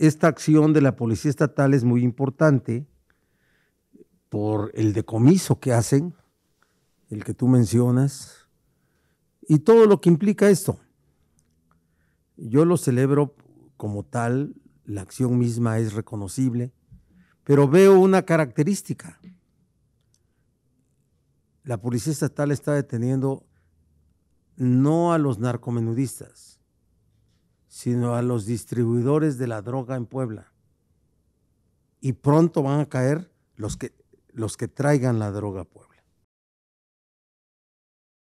esta acción de la Policía Estatal es muy importante por el decomiso que hacen, el que tú mencionas, y todo lo que implica esto. Yo lo celebro como tal, la acción misma es reconocible, pero veo una característica. La Policía Estatal está deteniendo no a los narcomenudistas, sino a los distribuidores de la droga en Puebla. Y pronto van a caer los que, los que traigan la droga a Puebla.